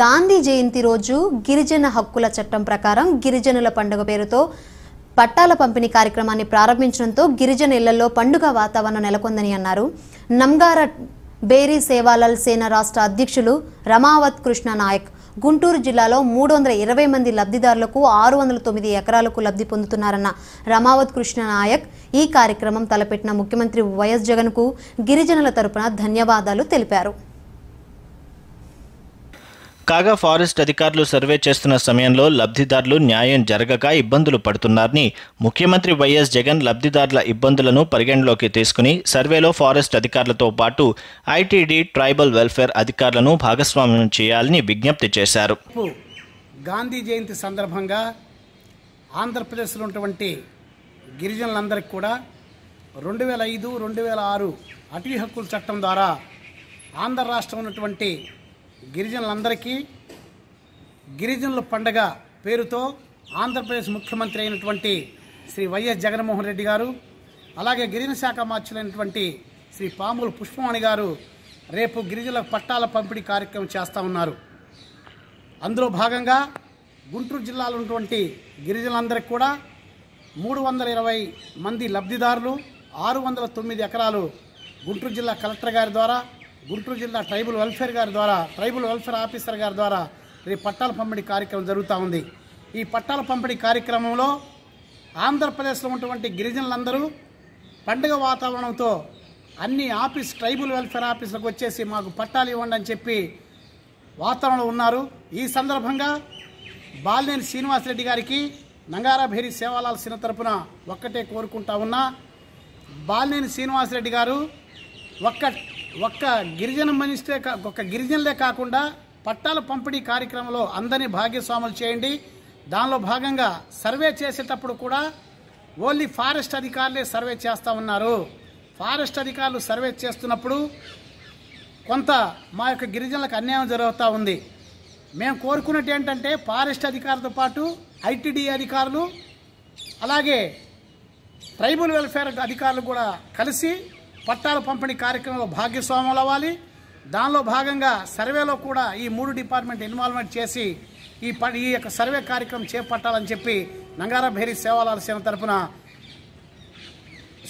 గాంధీ జయంతి రోజు గిరిజన హక్కుల చట్టం ప్రకారం గిరిజనుల పండుగ పేరుతో పట్టాల పంపిణీ కార్యక్రమాన్ని ప్రారంభించడంతో గిరిజన ఇళ్లలో పండుగ వాతావరణం నెలకొందని అన్నారు నంగార బేరీ సేవాలాల్ సేన రాష్ట్ర అధ్యక్షులు రమావత్ కృష్ణ నాయక్ గుంటూరు జిల్లాలో మూడు వందల ఇరవై మంది లబ్ధిదారులకు ఆరు వందల తొమ్మిది ఎకరాలకు లబ్ధి పొందుతున్నారన్న రమావత్ కృష్ణ నాయక్ ఈ కార్యక్రమం తలపెట్టిన ముఖ్యమంత్రి వైఎస్ జగన్కు గిరిజనుల తరపున ధన్యవాదాలు తెలిపారు కాగా ఫారెస్ట్ అధికారులు సర్వే చేస్తున్న సమయంలో లబ్ధిదారులు న్యాయం జరగక ఇబ్బందులు పడుతున్నారని ముఖ్యమంత్రి వైఎస్ జగన్ లబ్ధిదారుల ఇబ్బందులను పరిగణలోకి తీసుకుని సర్వేలో ఫారెస్ట్ అధికారులతో పాటు ఐటీడీ ట్రైబల్ వెల్ఫేర్ అధికారులను భాగస్వామ్యం చేయాలని విజ్ఞప్తి చేశారు గాంధీ జయంతి సందర్భంగా ఆంధ్రప్రదేశ్లో ఉన్నటువంటి గిరిజనులందరికీ కూడా రెండు వేల ఐదు రెండు వేల ఆరు అటవీ హక్కుల చట్టం ద్వారా ఆంధ్ర రాష్ట్రం ఉన్నటువంటి గిరిజనులందరికీ గిరిజనుల పండగ పేరుతో ఆంధ్రప్రదేశ్ ముఖ్యమంత్రి అయినటువంటి శ్రీ వైఎస్ జగన్మోహన్ రెడ్డి గారు అలాగే గిరిజన శాఖ మార్చులైనటువంటి శ్రీ పాముల పుష్పవాణి గారు రేపు గిరిజనుల పట్టాల పంపిణీ కార్యక్రమం చేస్తూ ఉన్నారు అందులో భాగంగా గుంటూరు జిల్లాలో ఉన్నటువంటి గిరిజనులందరికీ కూడా మూడు వందల ఇరవై మంది లబ్ధిదారులు ఆరు వందల తొమ్మిది ఎకరాలు గుంటూరు జిల్లా కలెక్టర్ గారి ద్వారా గుంటూరు జిల్లా ట్రైబల్ వెల్ఫేర్ గారి ద్వారా ట్రైబల్ వెల్ఫేర్ ఆఫీసర్ గారి ద్వారా రేపు పట్టాల పంపిణీ కార్యక్రమం జరుగుతూ ఉంది ఈ పట్టాల పంపిణీ కార్యక్రమంలో ఆంధ్రప్రదేశ్లో ఉన్నటువంటి గిరిజనులందరూ పండుగ వాతావరణంతో అన్ని ఆఫీస్ ట్రైబల్ వెల్ఫేర్ ఆఫీసులకు వచ్చేసి మాకు పట్టాలు ఇవ్వండి అని చెప్పి వాతావరణంలో ఉన్నారు ఈ సందర్భంగా బాలినేని శ్రీనివాసరెడ్డి గారికి నంగారాభేరి సేవాలాల్ సిన తరపున ఒక్కటే కోరుకుంటా ఉన్నా బాలినేని శ్రీనివాసరెడ్డి గారు ఒక్క ఒక్క గిరిజన మనిషే ఒక్క గిరిజనులే కాకుండా పట్టాల పంపిణీ కార్యక్రమంలో అందరినీ భాగస్వాములు చేయండి దానిలో భాగంగా సర్వే చేసేటప్పుడు కూడా ఓన్లీ ఫారెస్ట్ అధికారులే సర్వే చేస్తూ ఉన్నారు ఫారెస్ట్ అధికారులు సర్వే చేస్తున్నప్పుడు కొంత మా యొక్క గిరిజనులకు అన్యాయం జరుగుతూ ఉంది మేము కోరుకున్నట్టు ఏంటంటే ఫారెస్ట్ అధికారులతో పాటు ఐటీడీ అధికారులు అలాగే ట్రైబల్ వెల్ఫేర్ అధికారులు కూడా కలిసి పట్టాల పంపిణీ కార్యక్రమంలో భాగస్వాములు అవ్వాలి దానిలో భాగంగా సర్వేలో కూడా ఈ మూడు డిపార్ట్మెంట్ ఇన్వాల్వ్మెంట్ చేసి ఈ ప ఈ యొక్క సర్వే కార్యక్రమం చేపట్టాలని చెప్పి నంగారభేరి సేవలాల సేన తరఫున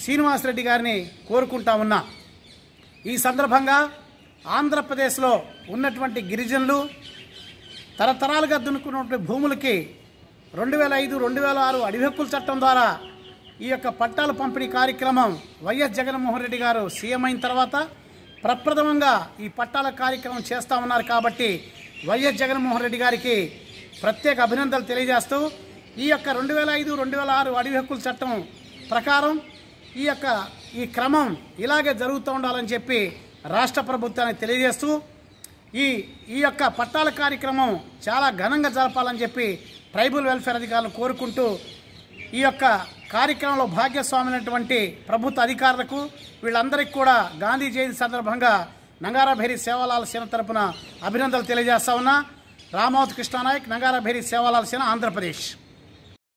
శ్రీనివాసరెడ్డి గారిని కోరుకుంటా ఉన్నా ఈ సందర్భంగా ఆంధ్రప్రదేశ్లో ఉన్నటువంటి గిరిజనులు తరతరాలుగా దున్నుకున్నటువంటి భూములకి రెండు వేల ఐదు రెండు వేల ఆరు అడిహక్కుల చట్టం ద్వారా ఈ యొక్క పట్టాల పంపిణీ కార్యక్రమం వైఎస్ జగన్మోహన్ రెడ్డి గారు సీఎం అయిన తర్వాత ప్రప్రథమంగా ఈ పట్టాల కార్యక్రమం చేస్తూ ఉన్నారు కాబట్టి వైఎస్ జగన్మోహన్ రెడ్డి గారికి ప్రత్యేక అభినందనలు తెలియజేస్తూ ఈ యొక్క రెండు వేల ఐదు రెండు వేల ఆరు అడవి హక్కుల చట్టం ప్రకారం ఈ యొక్క ఈ క్రమం ఇలాగే జరుగుతూ ఉండాలని చెప్పి రాష్ట్ర ప్రభుత్వానికి తెలియజేస్తూ ఈ ఈ యొక్క పట్టాల కార్యక్రమం చాలా ఘనంగా జరపాలని చెప్పి ట్రైబల్ వెల్ఫేర్ అధికారులు కోరుకుంటూ ఈ యొక్క కార్యక్రమంలో భాగస్వామైనటువంటి ప్రభుత్వ అధికారులకు వీళ్ళందరికీ కూడా గాంధీ జయంతి సందర్భంగా నంగారభేరి సేవాలాల సేన తరపున అభినందనలు తెలియజేస్తా ఉన్నా రామావతి కృష్ణానాయక్ నంగారాభైరి సేవాలాల సేన ఆంధ్రప్రదేశ్